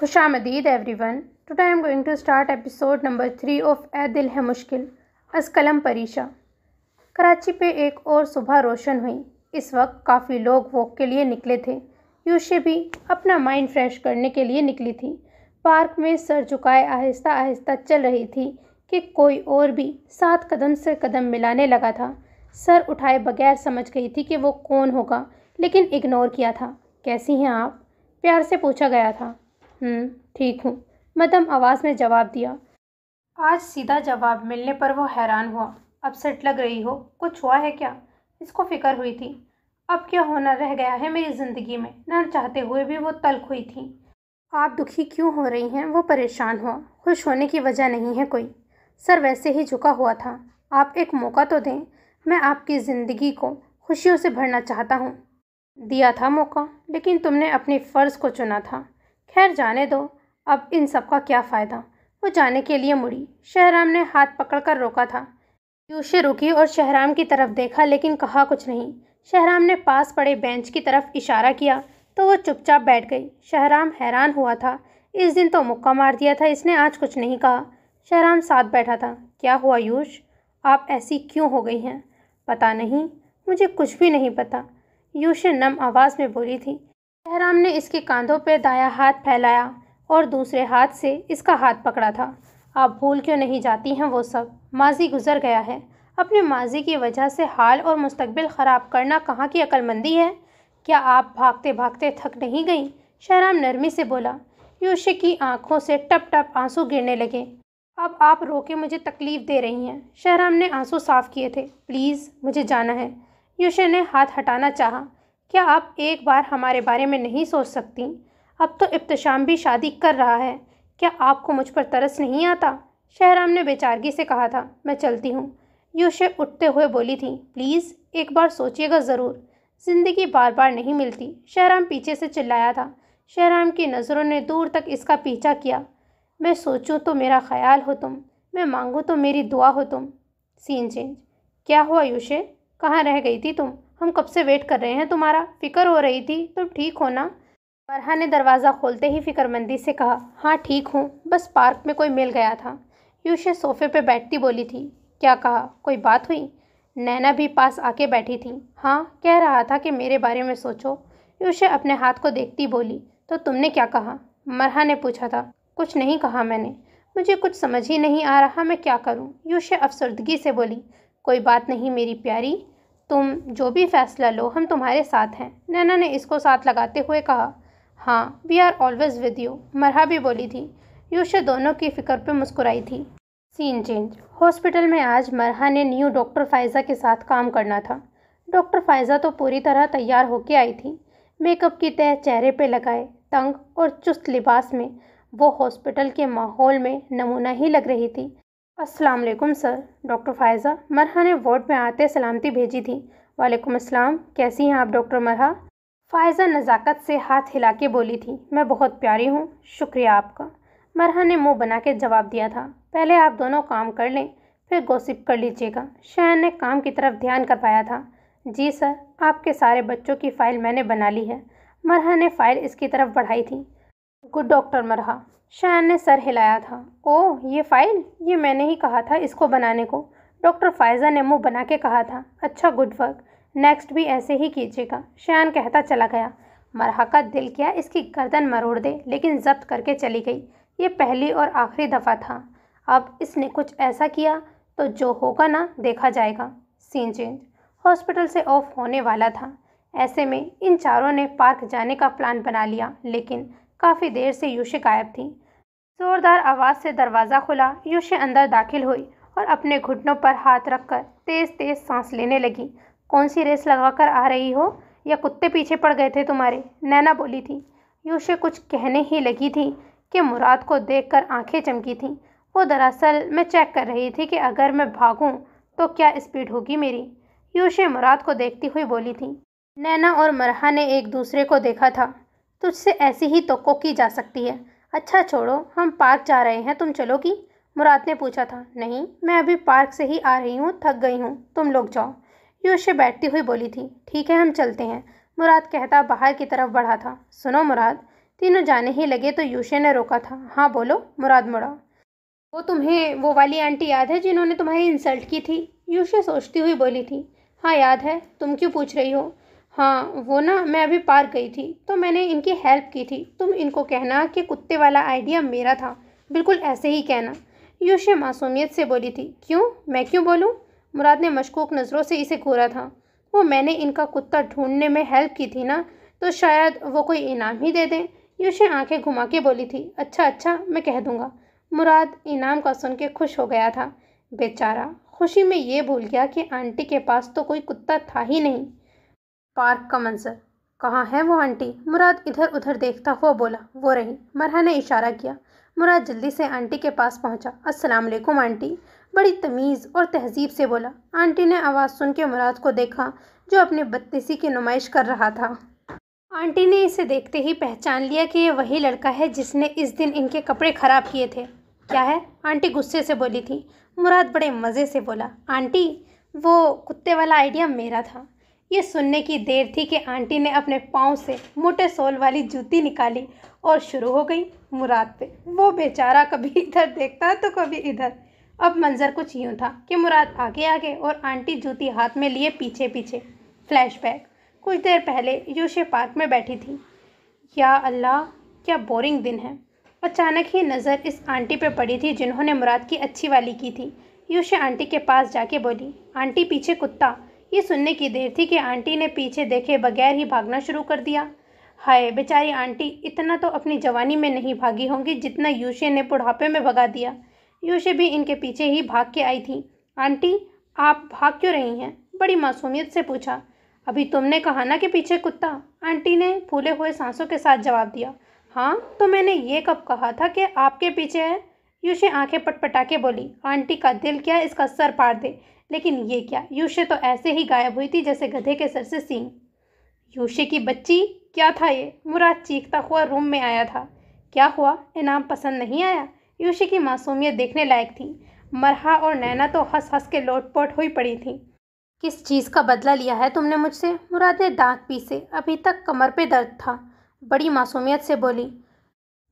खुश आमदीद everyone today I am going to start episode number three of Ae Dil Hai मुश्किल अस कलम परीशा कराची पे एक और सुबह रोशन हुई इस वक्त काफ़ी लोग वॉक के लिए निकले थे यूशे भी अपना माइंड फ्रेश करने के लिए निकली थी पार्क में सर झुकाए आहिस्ता आहिस्ता चल रही थी कि कोई और भी सात कदम से कदम मिलाने लगा था सर उठाए बगैर समझ गई थी कि वो कौन होगा लेकिन इग्नोर किया था कैसी हैं आप प्यार से पूछा गया था हम्म, ठीक हूँ मदम तो आवाज़ में जवाब दिया आज सीधा जवाब मिलने पर वो हैरान हुआ अपसेट लग रही हो कुछ हुआ है क्या इसको फिक्र हुई थी अब क्या होना रह गया है मेरी ज़िंदगी में न चाहते हुए भी वो तलख हुई थी आप दुखी क्यों हो रही हैं वो परेशान हुआ खुश होने की वजह नहीं है कोई सर वैसे ही झुका हुआ था आप एक मौका तो दें मैं आपकी ज़िंदगी को खुशियों से भरना चाहता हूँ दिया था मौका लेकिन तुमने अपने फ़र्ज़ को चुना था खैर जाने दो अब इन सब का क्या फ़ायदा वो जाने के लिए मुड़ी शहराम ने हाथ पकड़कर रोका था यूशी रुकी और शहराम की तरफ देखा लेकिन कहा कुछ नहीं शहराम ने पास पड़े बेंच की तरफ इशारा किया तो वो चुपचाप बैठ गई शहराम हैरान हुआ था इस दिन तो मुक्का मार दिया था इसने आज कुछ नहीं कहा शहराम साथ बैठा था क्या हुआ यूश आप ऐसी क्यों हो गई हैं पता नहीं मुझे कुछ भी नहीं पता यूश नम आवाज़ में बोली थी बहराम ने इसके कंधों पर दाया हाथ फैलाया और दूसरे हाथ से इसका हाथ पकड़ा था आप भूल क्यों नहीं जाती हैं वो सब माजी गुजर गया है अपने माजी की वजह से हाल और मुस्तबिल ख़राब करना कहाँ की अक्लमंदी है क्या आप भागते भागते थक नहीं गई शहराम नरमी से बोला योशी की आंखों से टप टप आंसू गिरने लगे अब आप रो के मुझे तकलीफ़ दे रही हैं शहराम ने आंसू साफ़ किए थे प्लीज़ मुझे जाना है योशी ने हाथ हटाना चाहा क्या आप एक बार हमारे बारे में नहीं सोच सकती अब तो इब्तशाम भी शादी कर रहा है क्या आपको मुझ पर तरस नहीं आता शहराम ने बेचारगी से कहा था मैं चलती हूँ योशे उठते हुए बोली थी प्लीज़ एक बार सोचिएगा ज़रूर ज़िंदगी बार बार नहीं मिलती शहराम पीछे से चिल्लाया था शहराम की नज़रों ने दूर तक इसका पीछा किया मैं सोचूं तो मेरा ख्याल हो तुम मैं मांगूं तो मेरी दुआ हो तुम सीन चेंज क्या हुआ यूशे कहाँ रह गई थी तुम हम कब से वेट कर रहे हैं तुम्हारा फिक्र हो रही थी तुम तो ठीक हो ना फरहा ने दरवाज़ा खोलते ही फिक्रमंदी से कहा हाँ ठीक हूँ बस पार्क में कोई मिल गया था यूशे सोफे पर बैठती बोली थी क्या कहा कोई बात हुई नैना भी पास आके बैठी थी हाँ कह रहा था कि मेरे बारे में सोचो यूशे अपने हाथ को देखती बोली तो तुमने क्या कहा मरहा ने पूछा था कुछ नहीं कहा मैंने मुझे कुछ समझ ही नहीं आ रहा मैं क्या करूं यूशे अफसरदगी से बोली कोई बात नहीं मेरी प्यारी तुम जो भी फैसला लो हम तुम्हारे साथ हैं नैना ने इसको साथ लगाते हुए कहा हाँ we are always with you मरहा भी बोली थी यूश दोनों की फ़िक्र पर मुस्कुराई थी सीन चेंज हॉस्पिटल में आज मरहा ने न्यू डॉक्टर फायज़ा के साथ काम करना था डॉक्टर फायज़ा तो पूरी तरह तैयार होके आई थी मेकअप की तय चेहरे पे लगाए तंग और चुस्त लिबास में वो हॉस्पिटल के माहौल में नमूना ही लग रही थी अस्सलाम वालेकुम सर डॉक्टर फ़ायज़ा मरहा ने वार्ड में आते सलामती भेजी थी वालेकुम अस्सलाम कैसी हैं आप डॉक्टर मरहा फ़ायज़ा नज़ाकत से हाथ हिला के बोली थी मैं बहुत प्यारी हूँ शुक्रिया आपका मरहा ने मुंह बना के जवाब दिया था पहले आप दोनों काम कर लें फिर गोसिप कर लीजिएगा शहन ने काम की तरफ ध्यान करवाया था जी सर आपके सारे बच्चों की फ़ाइल मैंने बना ली है मरहा ने फ़ाइल इसकी तरफ बढ़ाई थी गुड डॉक्टर मरहा शान ने सर हिलाया था ओह ये फाइल ये मैंने ही कहा था इसको बनाने को डॉक्टर फायजा ने मुंह बना के कहा था अच्छा गुड वर्क नेक्स्ट भी ऐसे ही कीजिएगा शान कहता चला गया मरहा का दिल किया इसकी गर्दन मरोड़ दे लेकिन जब्त करके चली गई ये पहली और आखिरी दफ़ा था अब इसने कुछ ऐसा किया तो जो होगा ना देखा जाएगा सीन चेंज हॉस्पिटल से ऑफ होने वाला था ऐसे में इन चारों ने पार्क जाने का प्लान बना लिया लेकिन काफ़ी देर से यूशे गायब थी ज़ोरदार आवाज़ से दरवाज़ा खुला यूशे अंदर दाखिल हुई और अपने घुटनों पर हाथ रखकर तेज़ तेज़ सांस लेने लगी कौन सी रेस लगाकर आ रही हो या कुत्ते पीछे पड़ गए थे तुम्हारे नैना बोली थी यूशे कुछ कहने ही लगी थी कि मुराद को देखकर आंखें चमकी थीं वो दरअसल मैं चेक कर रही थी कि अगर मैं भागूं तो क्या स्पीड होगी मेरी यूशे मुराद को देखती हुई बोली थी नैना और मरहा ने एक दूसरे को देखा था तुझसे ऐसी ही तोको की जा सकती है अच्छा छोड़ो हम पार्क जा रहे हैं तुम चलोगी मुराद ने पूछा था नहीं मैं अभी पार्क से ही आ रही हूँ थक गई हूँ तुम लोग जाओ योशे बैठती हुई बोली थी ठीक है हम चलते हैं मुराद कहता बाहर की तरफ बढ़ा था सुनो मुराद तीनों जाने ही लगे तो यूशे ने रोका था हाँ बोलो मुराद मुड़ा वो तुम्हें वो वाली आंटी याद है जिन्होंने तुम्हारी इंसल्ट की थी यूशे सोचती हुई बोली थी हाँ याद है तुम क्यों पूछ रही हो हाँ वो ना मैं अभी पार गई थी तो मैंने इनकी हेल्प की थी तुम इनको कहना कि कुत्ते वाला आइडिया मेरा था बिल्कुल ऐसे ही कहना यूशे मासूमियत से बोली थी क्यों मैं क्यों बोलूँ मुराद ने मशकूक नज़रों से इसे घूरा था वो मैंने इनका कुत्ता ढूंढने में हेल्प की थी ना तो शायद वो कोई इनाम ही दे दें यूशे आंखें घुमा के बोली थी अच्छा अच्छा मैं कह दूँगा मुराद इनाम का सुन के खुश हो गया था बेचारा खुशी में ये भूल गया कि आंटी के पास तो कोई कुत्ता था ही नहीं पार्क का मंजर कहाँ है वो आंटी मुराद इधर उधर देखता हुआ बोला वो रही मरहा ने इशारा किया मुराद जल्दी से आंटी के पास पहुँचा असलम आंटी बड़ी तमीज़ और तहजीब से बोला आंटी ने आवाज़ सुन के मुराद को देखा जो अपने बदतीसी की नुमाइश कर रहा था आंटी ने इसे देखते ही पहचान लिया कि यह वही लड़का है जिसने इस दिन इनके कपड़े ख़राब किए थे क्या है आंटी गुस्से से बोली थी मुराद बड़े मज़े से बोला आंटी वो कुत्ते वाला आइडिया मेरा था ये सुनने की देर थी कि आंटी ने अपने पाँव से मोटे सोल वाली जूती निकाली और शुरू हो गई मुराद पे वो बेचारा कभी इधर देखता तो कभी इधर अब मंज़र कुछ यूँ था कि मुराद आगे आगे और आंटी जूती हाथ में लिए पीछे पीछे फ्लैशबैक कुछ देर पहले यूशे पार्क में बैठी थी या अल्लाह क्या बोरिंग दिन है अचानक ही नज़र इस आंटी पर पड़ी थी जिन्होंने मुराद की अच्छी वाली की थी यूशे आंटी के पास जाके बोली आंटी पीछे कुत्ता ये सुनने की देर थी कि आंटी ने पीछे देखे बगैर ही भागना शुरू कर दिया हाय बेचारी आंटी इतना तो अपनी जवानी में नहीं भागी होंगी जितना यूशे ने बुढ़ापे में भगा दिया यूशे भी इनके पीछे ही भाग के आई थी आंटी आप भाग क्यों रही हैं बड़ी मासूमियत से पूछा अभी तुमने कहा ना कि पीछे कुत्ता आंटी ने फूले हुए सांसों के साथ जवाब दिया हाँ तो मैंने ये कब कहा था कि आपके पीछे है यूशे आंखें पटपटा के बोली आंटी का दिल क्या इसका सर पार दे लेकिन ये क्या यूशे तो ऐसे ही गायब हुई थी जैसे गधे के सर से सींग यूशे की बच्ची क्या था ये मुराद चीखता हुआ रूम में आया था क्या हुआ इनाम पसंद नहीं आया यूशे की मासूमियत देखने लायक थी मरहा और नैना तो हंस हंस के लोटपोट हुई पड़ी थी किस चीज़ का बदला लिया है तुमने मुझसे मुराद ने दांत पीसे अभी तक कमर पे दर्द था बड़ी मासूमियत से बोली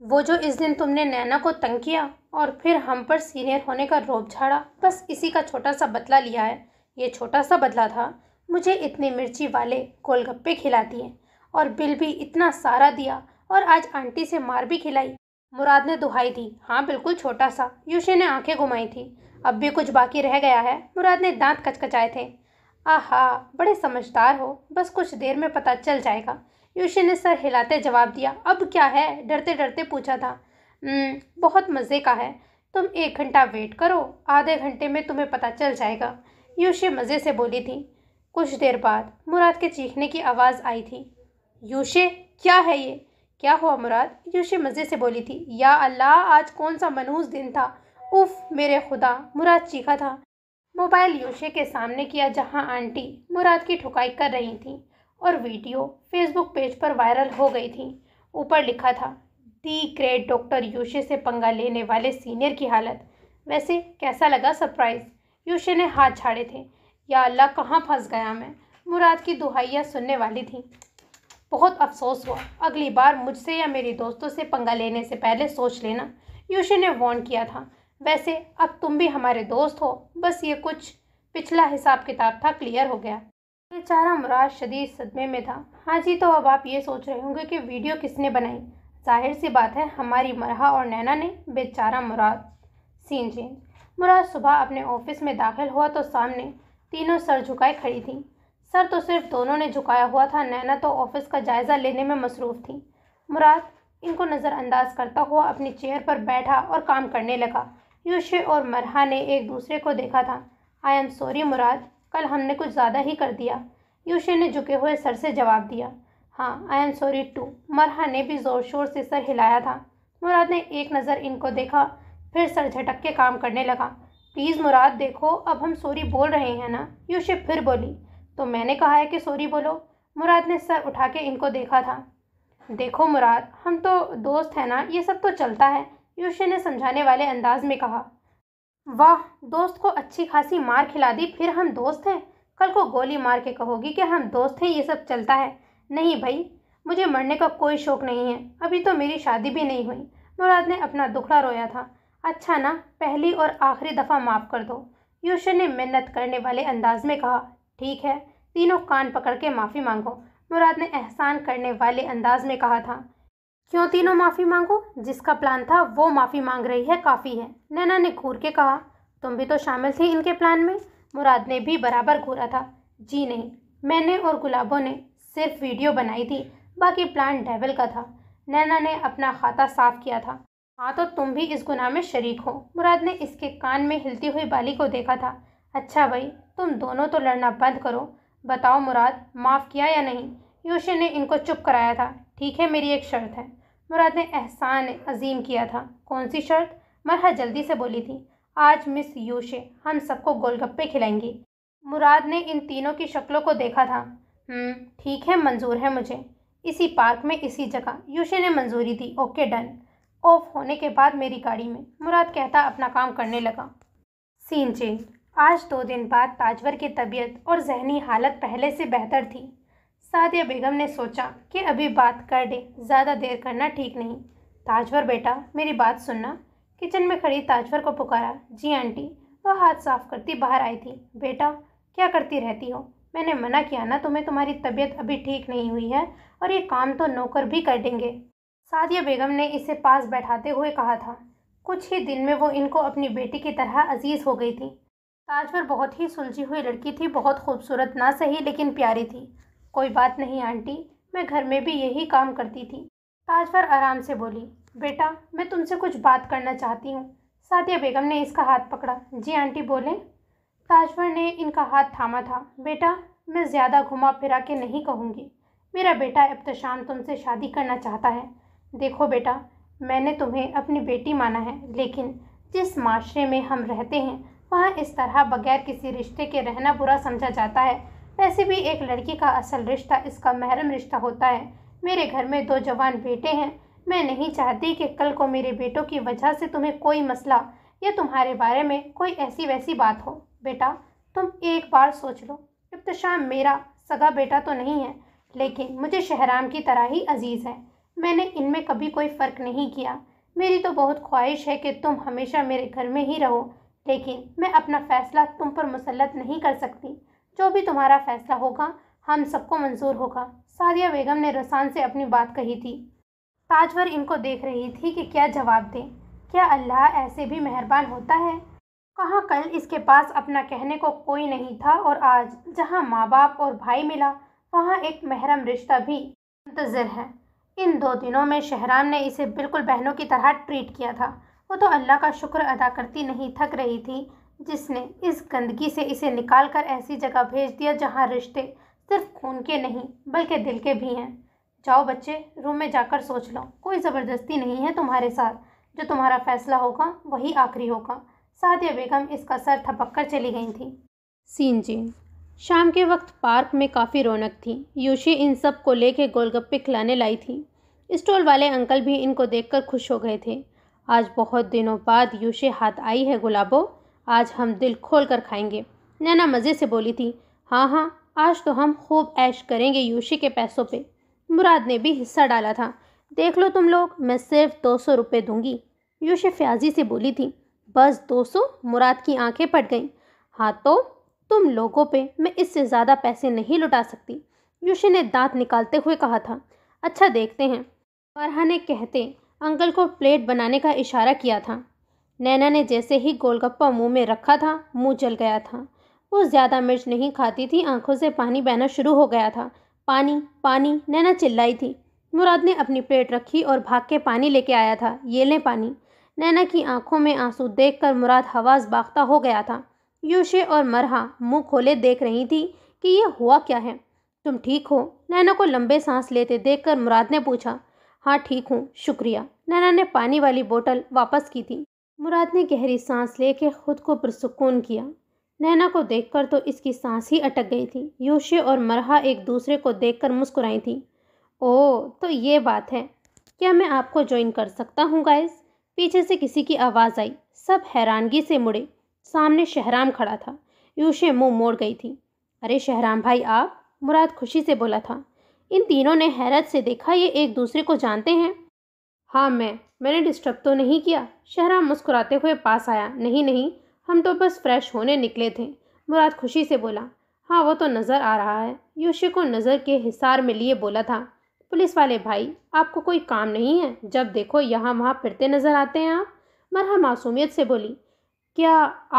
वो जो इस दिन तुमने नैना को तंग किया और फिर हम पर सीनियर होने का रोप झाड़ा बस इसी का छोटा सा बदला लिया है ये छोटा सा बदला था मुझे इतने मिर्ची वाले गोलगप्पे खिला दिए और बिल भी इतना सारा दिया और आज आंटी से मार भी खिलाई मुराद ने दुहाई दी हाँ बिल्कुल छोटा सा यूशे ने आंखें घुमाई थी अब भी कुछ बाकी रह गया है मुराद ने दांत कचकचाए थे आह बड़े समझदार हो बस कुछ देर में पता चल जाएगा योशी ने सर हिलाते जवाब दिया अब क्या है डरते डरते पूछा था बहुत मज़े का है तुम एक घंटा वेट करो आधे घंटे में तुम्हें पता चल जाएगा योशी मज़े से बोली थी कुछ देर बाद मुराद के चीखने की आवाज़ आई थी योशे क्या है ये क्या हुआ मुराद योशे मज़े से बोली थी या अल्लाह आज कौन सा मनहूस दिन था उफ मेरे खुदा मुराद चीखा था मोबाइल योशे के सामने किया जहां आंटी मुराद की ठुकाई कर रही थी और वीडियो फेसबुक पेज पर वायरल हो गई थी ऊपर लिखा था दी ग्रेट डॉक्टर यूशे से पंगा लेने वाले सीनियर की हालत वैसे कैसा लगा सरप्राइज़ यूशे ने हाथ छाड़े थे या अल्लाह कहाँ फंस गया मैं मुराद की दुहाइयाँ सुनने वाली थी बहुत अफसोस हुआ अगली बार मुझसे या मेरे दोस्तों से पंगा लेने से पहले सोच लेना यूशे ने वॉन किया था वैसे अब तुम भी हमारे दोस्त हो बस ये कुछ पिछला हिसाब किताब था क्लियर हो गया बेचारा मुराद शदीद सदमे में था हाँ जी तो अब आप ये सोच रहे होंगे कि वीडियो किसने बनाई जाहिर सी बात है हमारी मरहा और नैना ने बेचारा मुराद सीन चेंज मुराद सुबह अपने ऑफिस में दाखिल हुआ तो सामने तीनों सर झुकाए खड़ी थी सर तो सिर्फ दोनों ने झुकाया हुआ था नैना तो ऑफिस का जायज़ा लेने में मसरूफ़ थी मुराद इनको नज़रअंदाज करता हुआ अपनी चेयर पर बैठा और काम करने लगा यूशे और मरहा ने एक दूसरे को देखा था आई एम सॉरी मुराद कल हमने कुछ ज़्यादा ही कर दिया यूशे ने झुके हुए सर से जवाब दिया हाँ आई एम सॉरी टू मरहा ने भी ज़ोर शोर से सर हिलाया था मुराद ने एक नज़र इनको देखा फिर सर झटक के काम करने लगा प्लीज़ मुराद देखो अब हम सॉरी बोल रहे हैं ना यूशे फिर बोली तो मैंने कहा है कि सॉरी बोलो मुराद ने सर उठा के इनको देखा था देखो मुराद हम तो दोस्त हैं ना ये सब तो चलता है यूशे ने समझाने वाले अंदाज में कहा वाह दोस्त को अच्छी खासी मार खिला दी फिर हम दोस्त हैं कल को गोली मार के कहोगी कि हम दोस्त हैं ये सब चलता है नहीं भाई मुझे मरने का कोई शौक नहीं है अभी तो मेरी शादी भी नहीं हुई मुराद ने अपना दुखड़ा रोया था अच्छा ना पहली और आखिरी दफ़ा माफ़ कर दो यूशर ने मिन्नत करने वाले अंदाज में कहा ठीक है तीनों कान पकड़ के माफ़ी मांगो मुराद ने एहसान करने वाले अंदाज में कहा था क्यों तीनों माफ़ी मांगो जिसका प्लान था वो माफ़ी मांग रही है काफ़ी है नैना ने घूर के कहा तुम भी तो शामिल थी इनके प्लान में मुराद ने भी बराबर घूरा था जी नहीं मैंने और गुलाबों ने सिर्फ वीडियो बनाई थी बाकी प्लान डेवल का था नैना ने अपना खाता साफ किया था हाँ तो तुम भी इस गुनाह में शरीक हो मुराद ने इसके कान में हिलती हुई बाली को देखा था अच्छा भाई तुम दोनों तो लड़ना बंद करो बताओ मुराद माफ़ किया या नहीं योशी ने इनको चुप कराया था ठीक है मेरी एक शर्त है मुराद ने एहसान अजीम किया था कौन सी शर्त मरहा जल्दी से बोली थी आज मिस यूशे हम सबको गोलगप्पे खिलाएंगी मुराद ने इन तीनों की शक्लों को देखा था हम्म, ठीक है मंजूर है मुझे इसी पार्क में इसी जगह यूशे ने मंजूरी दी ओके डन ऑफ होने के बाद मेरी गाड़ी में मुराद कहता अपना काम करने लगा सीन चेंज आज दो दिन बाद ताजवर की तबीयत और जहनी हालत पहले से बेहतर थी सादिया बेगम ने सोचा कि अभी बात कर दे ज़्यादा देर करना ठीक नहीं ताजवर बेटा मेरी बात सुनना किचन में खड़ी ताजवर को पुकारा जी आंटी वह हाथ साफ करती बाहर आई थी बेटा क्या करती रहती हो मैंने मना किया ना तुम्हें तुम्हारी तबीयत अभी ठीक नहीं हुई है और ये काम तो नौकर भी कर देंगे सादिया बेगम ने इसे पास बैठाते हुए कहा था कुछ ही दिन में वो इनको अपनी बेटी की तरह अजीज़ हो गई थी ताजवर बहुत ही सुलझी हुई लड़की थी बहुत खूबसूरत ना सही लेकिन प्यारी थी कोई बात नहीं आंटी मैं घर में भी यही काम करती थी ताजवर आराम से बोली बेटा मैं तुमसे कुछ बात करना चाहती हूँ सादिया बेगम ने इसका हाथ पकड़ा जी आंटी बोले ताजवर ने इनका हाथ थामा था बेटा मैं ज़्यादा घुमा फिरा के नहीं कहूँगी मेरा बेटा इब्तशाम तो तुमसे शादी करना चाहता है देखो बेटा मैंने तुम्हें अपनी बेटी माना है लेकिन जिस माशरे में हम रहते हैं वहाँ इस तरह बगैर किसी रिश्ते के रहना बुरा समझा जाता है वैसे भी एक लड़की का असल रिश्ता इसका महरम रिश्ता होता है मेरे घर में दो जवान बेटे हैं मैं नहीं चाहती कि कल को मेरे बेटों की वजह से तुम्हें कोई मसला या तुम्हारे बारे में कोई ऐसी वैसी बात हो बेटा तुम एक बार सोच लो इब्तशाम मेरा सगा बेटा तो नहीं है लेकिन मुझे शहराम की तरह ही अजीज़ है मैंने इनमें कभी कोई फ़र्क नहीं किया मेरी तो बहुत ख्वाहिश है कि तुम हमेशा मेरे घर में ही रहो लेकिन मैं अपना फ़ैसला तुम पर मुसलत नहीं कर सकती जो भी तुम्हारा फैसला होगा हम सबको मंजूर होगा सादिया बेगम ने रसान से अपनी बात कही थी ताजवर इनको देख रही थी कि क्या जवाब दें क्या अल्लाह ऐसे भी मेहरबान होता है कहाँ कल इसके पास अपना कहने को कोई नहीं था और आज जहाँ माँ बाप और भाई मिला वहाँ एक महरम रिश्ता भी मुंतज़र है इन दो दिनों में शहराम ने इसे बिल्कुल बहनों की तरह ट्रीट किया था वो तो अल्लाह का शुक्र अदा करती नहीं थक रही थी जिसने इस गंदगी से इसे निकालकर ऐसी जगह भेज दिया जहाँ रिश्ते सिर्फ खून के नहीं बल्कि दिल के भी हैं जाओ बच्चे रूम में जाकर सोच लो कोई ज़बरदस्ती नहीं है तुम्हारे साथ जो तुम्हारा फैसला होगा वही आखिरी होगा सादिया बेगम इसका सर थपक कर चली गई थी सीन जी शाम के वक्त पार्क में काफ़ी रौनक थी योशी इन सब को लेके गोलगप्पे खिलाने लाई थी स्टॉल वाले अंकल भी इनको देखकर खुश हो गए थे आज बहुत दिनों बाद योशी हाथ आई है गुलाबों आज हम दिल खोल कर खाएंगे नैना मज़े से बोली थी हाँ हाँ आज तो हम खूब ऐश करेंगे यूशी के पैसों पे मुराद ने भी हिस्सा डाला था देख लो तुम लोग मैं सिर्फ दो सौ रुपये दूँगी यूशी फ्याजी से बोली थी बस दो सौ मुराद की आंखें पट गईं हाँ तो तुम लोगों पे मैं इससे ज़्यादा पैसे नहीं लुटा सकती यूशी ने दांत निकालते हुए कहा था अच्छा देखते हैं फरहा ने कहते अंकल को प्लेट बनाने का इशारा किया था नैना ने जैसे ही गोलगप्पा मुंह में रखा था मुंह जल गया था वो ज़्यादा मिर्च नहीं खाती थी आंखों से पानी बहना शुरू हो गया था पानी पानी नैना चिल्लाई थी मुराद ने अपनी प्लेट रखी और भाग के पानी लेके आया था ये ले पानी नैना की आंखों में आंसू कर मुराद हवास बाख्ता हो गया था यूशे और मरहा मुँह खोले देख रही थी कि यह हुआ क्या है तुम ठीक हो नैना को लंबे सांस लेते देखकर मुराद ने पूछा हाँ ठीक हूँ शुक्रिया नैना ने पानी वाली बोतल वापस की थी मुराद ने गहरी सांस लेके खुद को पुरसकून किया नैना को देखकर तो इसकी सांस ही अटक गई थी योशे और मरहा एक दूसरे को देखकर मुस्कुराई थी ओ तो ये बात है क्या मैं आपको ज्वाइन कर सकता हूँ गाइस पीछे से किसी की आवाज़ आई सब हैरानगी से मुड़े सामने शहराम खड़ा था यूशे मुंह मोड़ गई थी अरे शहराम भाई आप मुराद खुशी से बोला था इन तीनों ने हैरत से देखा ये एक दूसरे को जानते हैं हाँ मैं मैंने डिस्टर्ब तो नहीं किया शहरा मुस्कुराते हुए पास आया नहीं नहीं हम तो बस फ्रेश होने निकले थे मुराद खुशी से बोला हाँ वो तो नज़र आ रहा है योशी को नज़र के हिसार में लिए बोला था पुलिस वाले भाई आपको कोई काम नहीं है जब देखो यहाँ वहाँ फिरते नज़र आते हैं आप मरहा मासूमियत से बोली क्या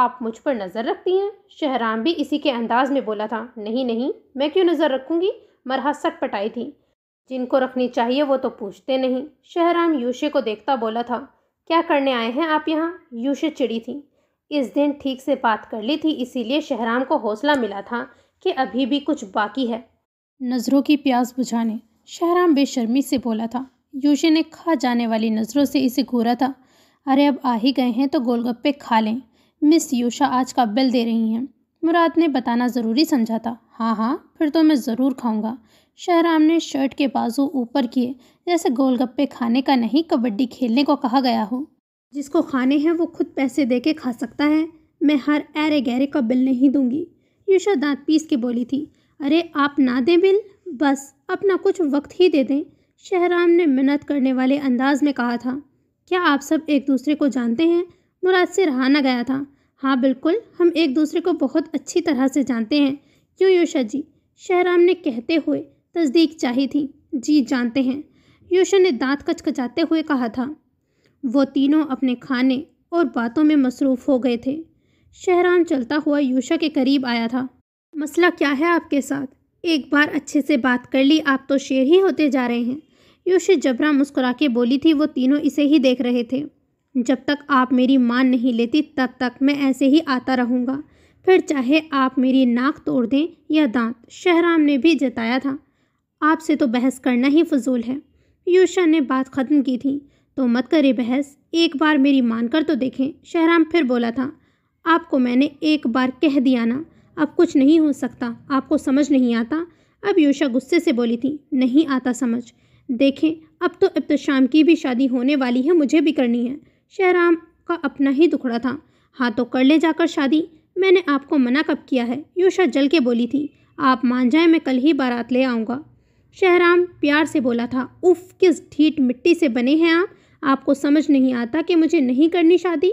आप मुझ पर नज़र रखती हैं शहराम भी इसी के अंदाज में बोला था नहीं नहीं मैं क्यों नज़र रखूँगी मरहा सट पटाई थी जिनको रखनी चाहिए वो तो पूछते नहीं शहराम यूशे को देखता बोला था क्या करने आए हैं आप यहाँ यूशे चिड़ी थी इस दिन ठीक से बात कर ली थी इसीलिए शहराम को हौसला मिला था कि अभी भी कुछ बाकी है नज़रों की प्यास बुझाने शहराम बेशर्मी से बोला था यूशे ने खा जाने वाली नज़रों से इसे घूरा था अरे अब आ ही गए हैं तो गोलगप्पे खा लें मिस यूशा आज का बिल दे रही हैं मुराद ने बताना ज़रूरी समझा था हाँ हाँ फिर तो मैं ज़रूर खाऊंगा शहराम ने शर्ट के बाजू ऊपर किए जैसे गोलगप्पे खाने का नहीं कबड्डी खेलने को कहा गया हो जिसको खाने हैं वो खुद पैसे दे के खा सकता है मैं हर ऐरे गहरे का बिल नहीं दूंगी यूशा दांत पीस के बोली थी अरे आप ना दें बिल बस अपना कुछ वक्त ही दे दें शहराम ने मिन्नत करने वाले अंदाज में कहा था क्या आप सब एक दूसरे को जानते हैं मुराद से ना गया था हाँ बिल्कुल हम एक दूसरे को बहुत अच्छी तरह से जानते हैं क्यों योशा जी शहराम ने कहते हुए तस्दीक चाहिए थी जी जानते हैं यूशा ने दांत कचकचाते हुए कहा था वो तीनों अपने खाने और बातों में मसरूफ़ हो गए थे शहरान चलता हुआ यूशा के करीब आया था मसला क्या है आपके साथ एक बार अच्छे से बात कर ली आप तो शेर ही होते जा रहे हैं यूशा जबरा मुस्कुरा के बोली थी वो तीनों इसे ही देख रहे थे जब तक आप मेरी मान नहीं लेती तब तक मैं ऐसे ही आता रहूँगा फिर चाहे आप मेरी नाक तोड़ दें या दांत शहराम ने भी जताया था आपसे तो बहस करना ही फजूल है यूशा ने बात ख़त्म की थी तो मत करे बहस एक बार मेरी मानकर तो देखें शहराम फिर बोला था आपको मैंने एक बार कह दिया ना अब कुछ नहीं हो सकता आपको समझ नहीं आता अब यूशा गुस्से से बोली थी नहीं आता समझ देखें अब तो शाम की भी शादी होने वाली है मुझे भी करनी है शहराम का अपना ही दुखड़ा था हाँ तो कर ले जाकर शादी मैंने आपको मना कब किया है यूशा जल के बोली थी आप मान जाएं मैं कल ही बारात ले आऊँगा शहराम प्यार से बोला था उफ किस ढीठ मिट्टी से बने हैं आप आपको समझ नहीं आता कि मुझे नहीं करनी शादी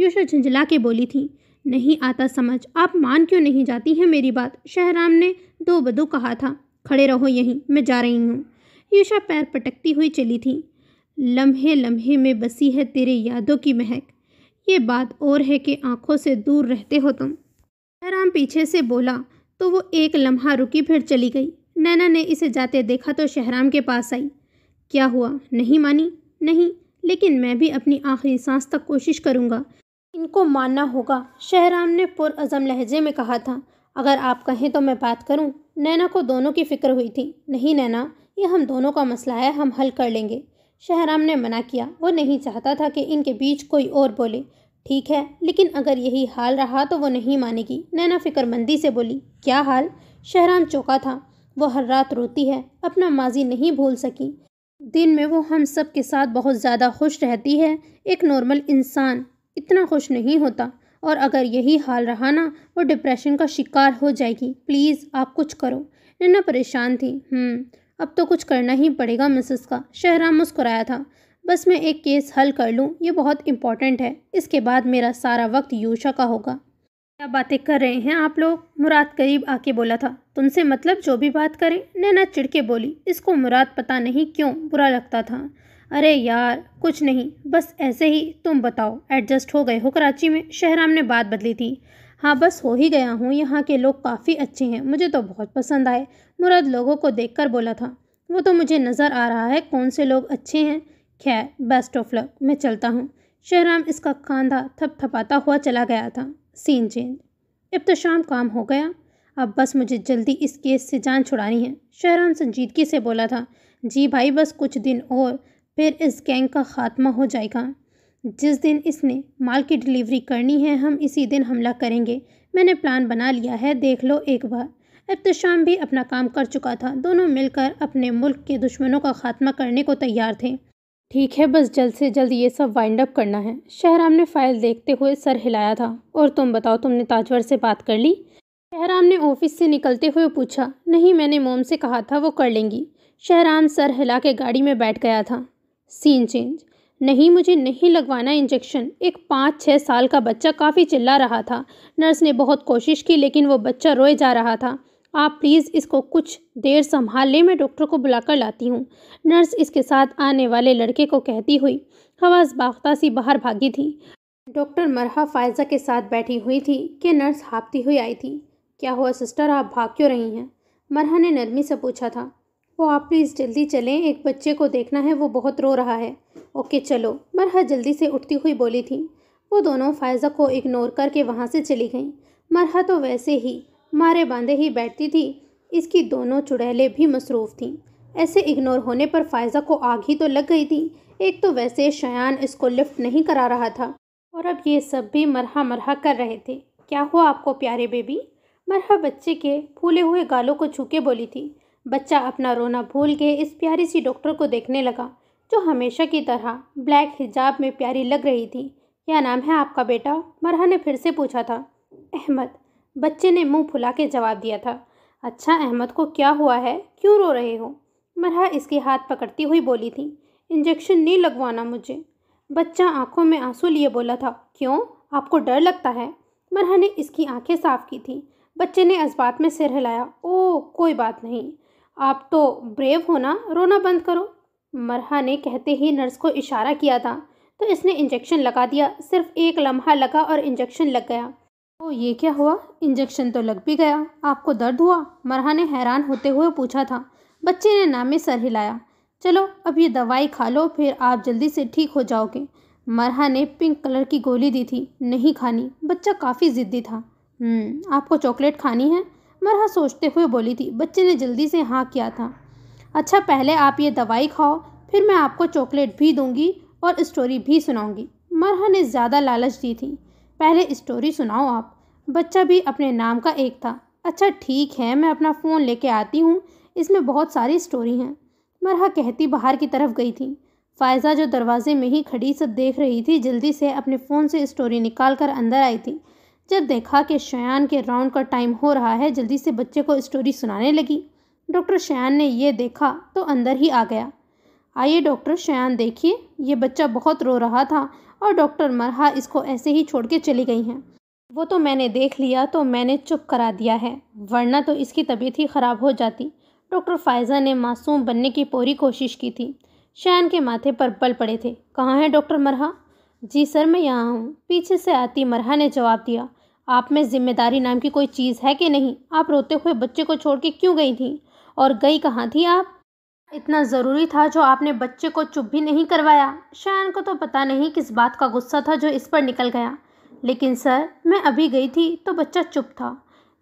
युषा झंझला के बोली थी नहीं आता समझ आप मान क्यों नहीं जाती हैं मेरी बात शहराम ने दो बदो कहा था खड़े रहो यहीं मैं जा रही हूँ युषा पैर पटकती हुई चली थी लम्हे लम्हे में बसी है तेरे यादों की महक ये बात और है कि आंखों से दूर रहते हो तुम शहराम पीछे से बोला तो वो एक लम्हा रुकी फिर चली गई नैना ने इसे जाते देखा तो शहराम के पास आई क्या हुआ नहीं मानी नहीं लेकिन मैं भी अपनी आखिरी सांस तक कोशिश करूँगा इनको मानना होगा शहराम ने पुरज़म लहजे में कहा था अगर आप कहें तो मैं बात करूं नैना को दोनों की फ़िक्र हुई थी नहीं नैना ये हम दोनों का मसला है हम हल कर लेंगे शहराम ने मना किया वो नहीं चाहता था कि इनके बीच कोई और बोले ठीक है लेकिन अगर यही हाल रहा तो वो नहीं मानेगी नैना फ़िक्रमंदी से बोली क्या हाल शहराम चौका था वो हर रात रोती है अपना माजी नहीं भूल सकी दिन में वो हम सब के साथ बहुत ज़्यादा खुश रहती है एक नॉर्मल इंसान इतना खुश नहीं होता और अगर यही हाल रहा ना वो डिप्रेशन का शिकार हो जाएगी प्लीज़ आप कुछ करो नन्ना परेशान थी हम्म, अब तो कुछ करना ही पड़ेगा मिसेस का शहरा मुस्कुराया था बस मैं एक केस हल कर लूँ ये बहुत इंपॉर्टेंट है इसके बाद मेरा सारा वक्त यूशा का होगा क्या बातें कर रहे हैं आप लोग मुराद करीब आके बोला था तुमसे मतलब जो भी बात करे नैना चिड़के बोली इसको मुराद पता नहीं क्यों बुरा लगता था अरे यार कुछ नहीं बस ऐसे ही तुम बताओ एडजस्ट हो गए हो कराची में शहराम ने बात बदली थी हाँ बस हो ही गया हूँ यहाँ के लोग काफ़ी अच्छे हैं मुझे तो बहुत पसंद आए मुराद लोगों को देख बोला था वो तो मुझे नज़र आ रहा है कौन से लोग अच्छे हैं खैर बेस्ट ऑफ लक मैं चलता हूँ शहराम इसका कांधा थपथपाता हुआ चला गया था सीन चेंज अब काम हो गया अब बस मुझे जल्दी इस केस से जान छुड़ानी है शहरान संजीदगी से बोला था जी भाई बस कुछ दिन और फिर इस गैंग का खात्मा हो जाएगा जिस दिन इसने माल की डिलीवरी करनी है हम इसी दिन हमला करेंगे मैंने प्लान बना लिया है देख लो एक बार इब्तशाम भी अपना काम कर चुका था दोनों मिलकर अपने मुल्क के दुश्मनों का खात्मा करने को तैयार थे ठीक है बस जल्द से जल्द ये सब वाइंड अप करना है शहराम ने फाइल देखते हुए सर हिलाया था और तुम बताओ तुमने ताजवर से बात कर ली शहराम ने ऑफिस से निकलते हुए पूछा नहीं मैंने मोम से कहा था वो कर लेंगी शहराम सर हिला के गाड़ी में बैठ गया था सीन चेंज नहीं मुझे नहीं लगवाना इंजेक्शन एक पाँच छः साल का बच्चा काफ़ी चिल्ला रहा था नर्स ने बहुत कोशिश की लेकिन वो बच्चा रोए जा रहा था आप प्लीज़ इसको कुछ देर संभाल लें मैं डॉक्टर को बुलाकर लाती हूँ नर्स इसके साथ आने वाले लड़के को कहती हुई हवास बाख्ता सी बाहर भागी थी डॉक्टर मरहा फायजा के साथ बैठी हुई थी कि नर्स हाँपती हुई आई थी क्या हुआ सिस्टर आप भाग क्यों रही हैं मरहा ने नरमी से पूछा था वो आप प्लीज़ जल्दी चलें एक बच्चे को देखना है वो बहुत रो रहा है ओके चलो मरहा जल्दी से उठती हुई बोली थी वो दोनों फायजा को इग्नोर करके वहाँ से चली गईं मरहा तो वैसे ही मारे बांधे ही बैठती थी इसकी दोनों चुड़ैलें भी मसरूफ़ थीं ऐसे इग्नोर होने पर फायजा को आग ही तो लग गई थी एक तो वैसे शयान इसको लिफ्ट नहीं करा रहा था और अब ये सब भी मरहा मरहा कर रहे थे क्या हुआ आपको प्यारे बेबी मरहा बच्चे के फूले हुए गालों को छूके बोली थी बच्चा अपना रोना भूल के इस प्यारी सी डॉक्टर को देखने लगा जो हमेशा की तरह ब्लैक हिजाब में प्यारी लग रही थी क्या नाम है आपका बेटा मरहा ने फिर से पूछा था अहमद बच्चे ने मुंह फुला के जवाब दिया था अच्छा अहमद को क्या हुआ है क्यों रो रहे हो मरहा इसके हाथ पकड़ती हुई बोली थी इंजेक्शन नहीं लगवाना मुझे बच्चा आंखों में आंसू लिए बोला था क्यों आपको डर लगता है मरहा ने इसकी आंखें साफ की थी बच्चे ने इस्बात में सिर हिलाया ओ कोई बात नहीं आप तो ब्रेव हो ना रोना बंद करो मरहा ने कहते ही नर्स को इशारा किया था तो इसने इंजेक्शन लगा दिया सिर्फ एक लम्हा लगा और इंजेक्शन लग गया ओ ये क्या हुआ इंजेक्शन तो लग भी गया आपको दर्द हुआ मरहा ने हैरान होते हुए पूछा था बच्चे ने नाम में सर हिलाया चलो अब ये दवाई खा लो फिर आप जल्दी से ठीक हो जाओगे मरहा ने पिंक कलर की गोली दी थी नहीं खानी बच्चा काफ़ी ज़िद्दी था हम्म, आपको चॉकलेट खानी है मरहा सोचते हुए बोली थी बच्चे ने जल्दी से हाँ किया था अच्छा पहले आप ये दवाई खाओ फिर मैं आपको चॉकलेट भी दूंगी और स्टोरी भी सुनाऊंगी मरहा ने ज़्यादा लालच दी थी पहले स्टोरी सुनाओ आप बच्चा भी अपने नाम का एक था अच्छा ठीक है मैं अपना फ़ोन लेके आती हूँ इसमें बहुत सारी स्टोरी हैं मरहा कहती बाहर की तरफ गई थी फ़ायज़ा जो दरवाजे में ही खड़ी सब देख रही थी जल्दी से अपने फ़ोन से स्टोरी निकाल कर अंदर आई थी जब देखा कि शयान के राउंड का टाइम हो रहा है जल्दी से बच्चे को स्टोरी सुनाने लगी डॉक्टर शयान ने यह देखा तो अंदर ही आ गया आइए डॉक्टर शयान देखिए ये बच्चा बहुत रो रहा था और डॉक्टर मरहा इसको ऐसे ही छोड़ के चली गई हैं वो तो मैंने देख लिया तो मैंने चुप करा दिया है वरना तो इसकी तबीयत ही ख़राब हो जाती डॉक्टर फायजा ने मासूम बनने की पूरी कोशिश की थी शयान के माथे पर बल पड़े थे कहाँ हैं डॉक्टर मरहा जी सर मैं यहाँ हूँ पीछे से आती मरहा ने जवाब दिया आप में जिम्मेदारी नाम की कोई चीज़ है कि नहीं आप रोते हुए बच्चे को छोड़ के क्यों गई थी और गई कहाँ थी आप इतना ज़रूरी था जो आपने बच्चे को चुप भी नहीं करवाया शायन को तो पता नहीं किस बात का गुस्सा था जो इस पर निकल गया लेकिन सर मैं अभी गई थी तो बच्चा चुप था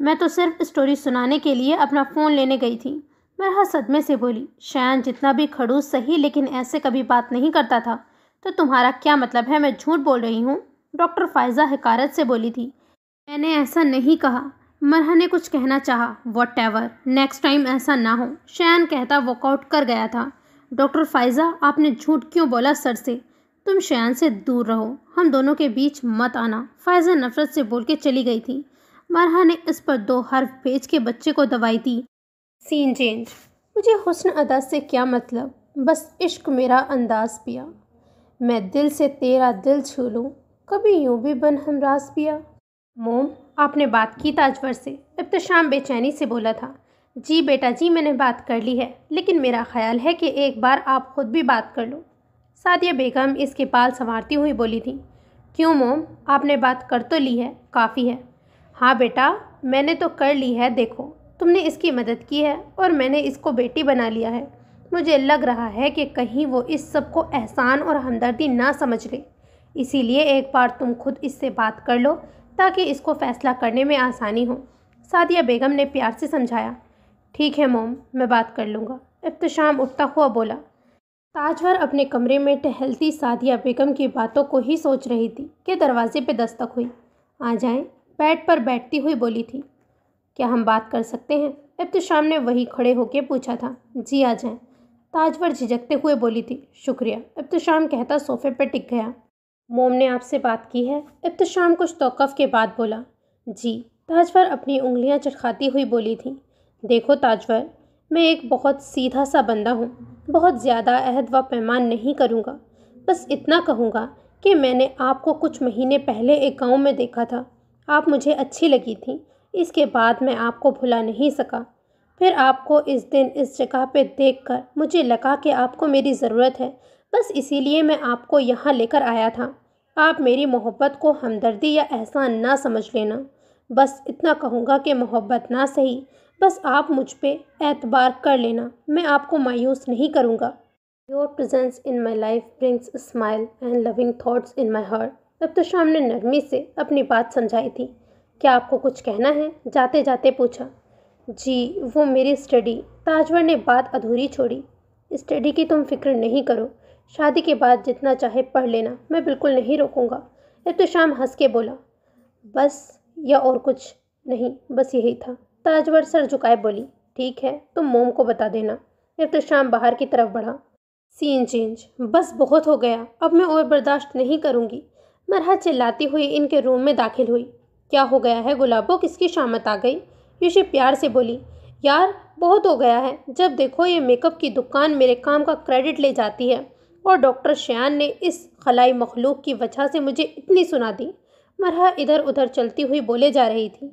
मैं तो सिर्फ स्टोरी सुनाने के लिए अपना फ़ोन लेने गई थी मरहा सदमे से बोली शायन जितना भी खड़ूस सही लेकिन ऐसे कभी बात नहीं करता था तो तुम्हारा क्या मतलब है मैं झूठ बोल रही हूँ डॉक्टर फायजा हकारत से बोली थी मैंने ऐसा नहीं कहा मरहा ने कुछ कहना चाहा वॉट एवर नेक्स्ट टाइम ऐसा ना हो शैन कहता वॉकआउट कर गया था डॉक्टर फाइजा आपने झूठ क्यों बोला सर से तुम शैन से दूर रहो हम दोनों के बीच मत आना फाइजा नफरत से बोल के चली गई थी मरहा ने इस पर दो हर्फ भेज के बच्चे को दवाई दी सीन चेंज मुझे हुसन अदा से क्या मतलब बस इश्क मेरा अंदाज पिया मैं दिल से तेरा दिल छू लूँ कभी यूं भी बन हम रास पिया मोम आपने बात की ताजवर से इब्तशाम तो बेचैनी से बोला था जी बेटा जी मैंने बात कर ली है लेकिन मेरा ख्याल है कि एक बार आप ख़ुद भी बात कर लो सादिया बेगम इसके पाल संवारती हुई बोली थी क्यों मोम आपने बात कर तो ली है काफ़ी है हाँ बेटा मैंने तो कर ली है देखो तुमने इसकी मदद की है और मैंने इसको बेटी बना लिया है मुझे लग रहा है कि कहीं वो इस सब को एहसान और हमदर्दी ना समझ ले इसीलिए एक बार तुम खुद इससे बात कर लो ताकि इसको फैसला करने में आसानी हो सादिया बेगम ने प्यार से समझाया ठीक है मोम मैं बात कर लूँगा इफ्तशाम उठता हुआ बोला ताजवर अपने कमरे में टहलती सादिया बेगम की बातों को ही सोच रही थी कि दरवाजे पर दस्तक हुई आ जाएं बेड पर बैठती हुई बोली थी क्या हम बात कर सकते हैं इफ्तशाम ने वही खड़े होकर पूछा था जी आ जाएं ताजवर झिझकते हुए बोली थी शुक्रिया इफ्तशाम कहता सोफे पर टिक गया मोम ने आपसे बात की है इब्तशाम कुछ तोक़फ़ के बाद बोला जी ताजवर अपनी उंगलियां चटखाती हुई बोली थी देखो ताजवर मैं एक बहुत सीधा सा बंदा हूँ बहुत ज़्यादा अहद व पैमान नहीं करूँगा बस इतना कहूँगा कि मैंने आपको कुछ महीने पहले एक गांव में देखा था आप मुझे अच्छी लगी थी इसके बाद मैं आपको भुला नहीं सका फिर आपको इस दिन इस जगह पे देखकर मुझे लगा कि आपको मेरी ज़रूरत है बस इसीलिए मैं आपको यहाँ लेकर आया था आप मेरी मोहब्बत को हमदर्दी या एहसान ना समझ लेना बस इतना कहूँगा कि मोहब्बत ना सही बस आप मुझ पर एतबार कर लेना मैं आपको मायूस नहीं करूँगा your presence in my life brings smile and loving thoughts in my heart अब तो शाम ने नरमी से अपनी बात समझाई थी क्या आपको कुछ कहना है जाते जाते पूछा जी वो मेरी स्टडी ताजवर ने बात अधूरी छोड़ी स्टडी की तुम फिक्र नहीं करो शादी के बाद जितना चाहे पढ़ लेना मैं बिल्कुल नहीं रोकूंगा तो शाम हंस के बोला बस या और कुछ नहीं बस यही था ताजवर सर झुकाए बोली ठीक है तुम मोम को बता देना तो शाम बाहर की तरफ बढ़ा सीन चेंज बस बहुत हो गया अब मैं और बर्दाश्त नहीं करूँगी मरहा चिल्लाती हुई इनके रूम में दाखिल हुई क्या हो गया है गुलाबो किसकी शामत आ गई युषी प्यार से बोली यार बहुत हो गया है जब देखो ये मेकअप की दुकान मेरे काम का क्रेडिट ले जाती है और डॉक्टर शयान ने इस खलाई मखलूक की वजह से मुझे इतनी सुना दी मरह इधर उधर चलती हुई बोले जा रही थी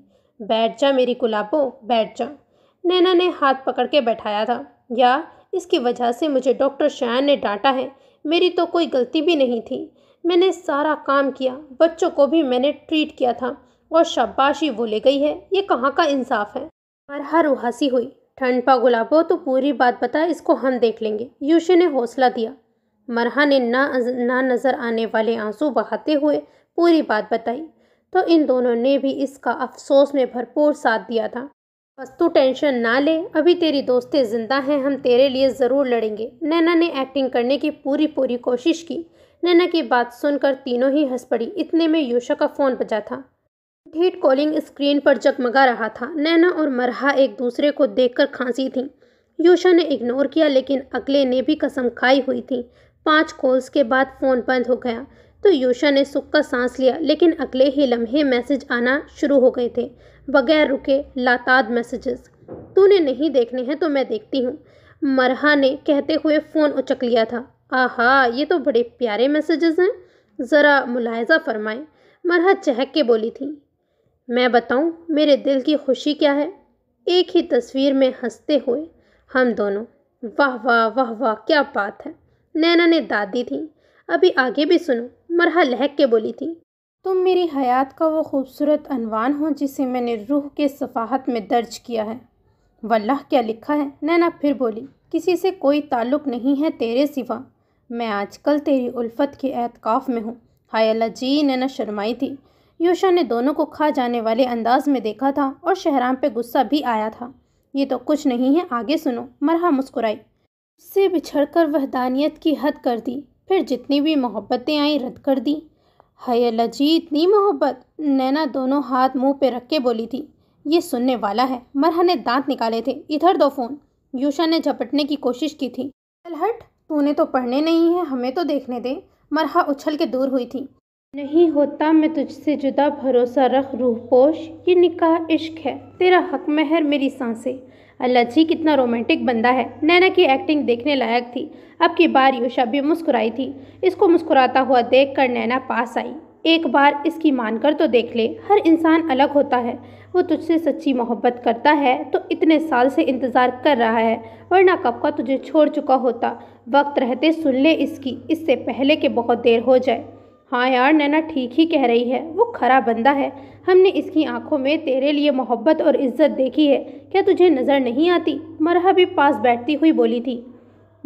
बैठ जा मेरी गुलाबो बैठ जा नैना ने हाथ पकड़ के बैठाया था या इसकी वजह से मुझे डॉक्टर शयान ने डांटा है मेरी तो कोई गलती भी नहीं थी मैंने सारा काम किया बच्चों को भी मैंने ट्रीट किया था और शाबाशी वो ले गई है ये कहाँ का इंसाफ है मरहा रुहासी हुई ठंड पा गुलाबो तो पूरी बात बता इसको हम देख लेंगे यूशी ने हौसला दिया मरहा ने ना ना नज़र आने वाले आंसू बहाते हुए पूरी बात बताई तो इन दोनों ने भी इसका अफसोस में भरपूर साथ दिया था बस तू टेंशन ना ले अभी तेरी दोस्तें ज़िंदा हैं हम तेरे लिए ज़रूर लड़ेंगे नैना ने एक्टिंग करने की पूरी पूरी कोशिश की नैना की बात सुनकर तीनों ही हंस पड़ी इतने में यूशा का फ़ोन बजा था ढीट कॉलिंग स्क्रीन पर जगमगा रहा था नैना और मरहा एक दूसरे को देखकर खांसी थीं यूशा ने इग्नोर किया लेकिन अगले ने भी कसम खाई हुई थी पांच कॉल्स के बाद फ़ोन बंद हो गया तो यूशा ने सुख का सांस लिया लेकिन अगले ही लम्हे मैसेज आना शुरू हो गए थे बगैर रुके लाताद मैसेजेस तूने नहीं देखने हैं तो मैं देखती हूँ मरहा ने कहते हुए फ़ोन उचक लिया था आहा ये तो बड़े प्यारे मैसेजेस हैं ज़रा मुलायजा फरमाएं मरहा चहक के बोली थी मैं बताऊँ मेरे दिल की खुशी क्या है एक ही तस्वीर में हंसते हुए हम दोनों वाह वाह वाह वाह क्या बात है नैना ने दाद दी थी अभी आगे भी सुनो मरहा लहक के बोली थी तुम मेरी हयात का वो खूबसूरत अनवान हो जिसे मैंने रूह के सफाहत में दर्ज किया है वल्लाह क्या लिखा है नैना फिर बोली किसी से कोई ताल्लुक़ नहीं है तेरे सिवा मैं आजकल तेरी उल्फत के एहतकाफ़ में हूँ हाय अल्लाह जी नैना शर्माई थी यूशा ने दोनों को खा जाने वाले अंदाज में देखा था और शहराम पे गुस्सा भी आया था ये तो कुछ नहीं है आगे सुनो मरहा मुस्कुराई उससे बिछड़कर वहदानियत की हद कर दी फिर जितनी भी मोहब्बतें आई रद्द कर दी हाय लजी इतनी मोहब्बत नैना दोनों हाथ मुंह पे रख के बोली थी ये सुनने वाला है मरहा ने दांत निकाले थे इधर दो फ़ोन यूशा ने झपटने की कोशिश की थी अलहट तूने तो पढ़ने नहीं है हमें तो देखने दे मरहा उछल के दूर हुई थी नहीं होता मैं तुझसे जुदा भरोसा रख रूह पोश ये निकाह इश्क है तेरा हक महर मेरी सांसें अल्लाह जी कितना रोमांटिक बंदा है नैना की एक्टिंग देखने लायक थी अब की बार यूशा भी मुस्कुराई थी इसको मुस्कुराता हुआ देखकर नैना पास आई एक बार इसकी मानकर तो देख ले हर इंसान अलग होता है वो तुझसे सच्ची मोहब्बत करता है तो इतने साल से इंतज़ार कर रहा है वरना कब का तुझे छोड़ चुका होता वक्त रहते सुन ले इसकी इससे पहले के बहुत देर हो जाए हाँ यार नैना ठीक ही कह रही है वो खरा बंदा है हमने इसकी आंखों में तेरे लिए मोहब्बत और इज्जत देखी है क्या तुझे नज़र नहीं आती मरहा भी पास बैठती हुई बोली थी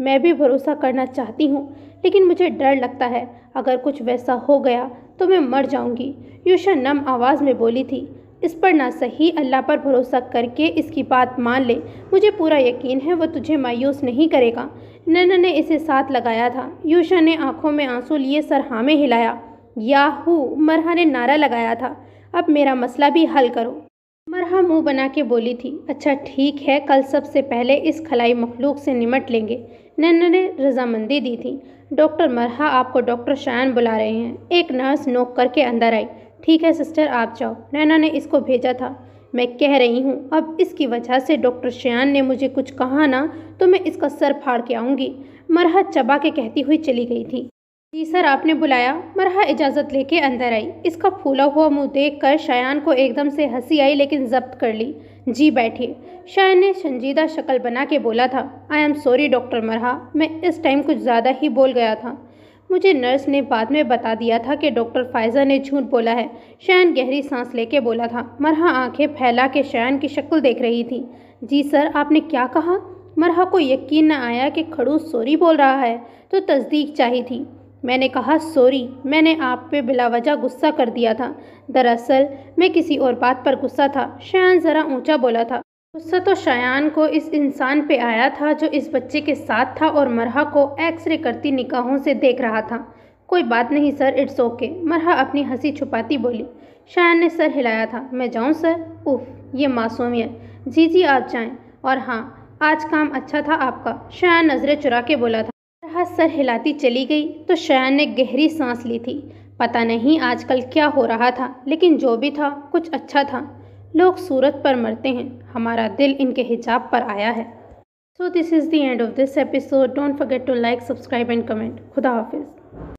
मैं भी भरोसा करना चाहती हूँ लेकिन मुझे डर लगता है अगर कुछ वैसा हो गया तो मैं मर जाऊँगी यूशा नम आवाज़ में बोली थी इस पर ना सही अल्लाह पर भरोसा करके इसकी बात मान ले मुझे पूरा यकीन है वह तुझे मायूस नहीं करेगा नैना ने इसे साथ लगाया था यूशा ने आंखों में आंसू लिए सर हामे हिलाया याहू मरहा ने नारा लगाया था अब मेरा मसला भी हल करो मरहा मुंह बना के बोली थी अच्छा ठीक है कल सबसे पहले इस खलाई मखलूक से निमट लेंगे नैना ने रजामंदी दी थी डॉक्टर मरहा आपको डॉक्टर शायन बुला रहे हैं एक नर्स नोक करके अंदर आई ठीक है सिस्टर आप जाओ नैना ने इसको भेजा था मैं कह रही हूँ अब इसकी वजह से डॉक्टर श्यान ने मुझे कुछ कहा ना तो मैं इसका सर फाड़ के आऊँगी मरहा चबा के कहती हुई चली गई थी जी सर आपने बुलाया मरहा इजाज़त लेके अंदर आई इसका फूला हुआ मुंह देखकर शायान को एकदम से हंसी आई लेकिन जब्त कर ली जी बैठिए शायन ने संजीदा शक्ल बना के बोला था आई एम सॉरी डॉक्टर मरहा मैं इस टाइम कुछ ज़्यादा ही बोल गया था मुझे नर्स ने बाद में बता दिया था कि डॉक्टर फायजा ने झूठ बोला है शैन गहरी सांस लेके बोला था मरहा आंखें फैला के शैन की शक्ल देख रही थी जी सर आपने क्या कहा मरहा को यकीन न आया कि खड़ूस सॉरी बोल रहा है तो तस्दीक चाहिए थी मैंने कहा सॉरी मैंने आप पे बिलावजह गुस्सा कर दिया था दरअसल मैं किसी और बात पर गुस्सा था शैन ज़रा ऊँचा बोला था गुस्सा तो शायान को इस इंसान पे आया था जो इस बच्चे के साथ था और मरहा को एक्सरे करती निकाहों से देख रहा था कोई बात नहीं सर इट्स ओके मरहा अपनी हंसी छुपाती बोली शायान ने सर हिलाया था मैं जाऊं सर उफ ये मासूमियत जी जी आप जाएं और हाँ आज काम अच्छा था आपका शायान नज़रें चुरा के बोला था मरहा सर हिलाती चली गई तो शायान ने गहरी सांस ली थी पता नहीं आजकल क्या हो रहा था लेकिन जो भी था कुछ अच्छा था लोग सूरत पर मरते हैं हमारा दिल इनके हिजाब पर आया है so this is the end of this episode don't forget to like subscribe and comment खुदा हाफिज़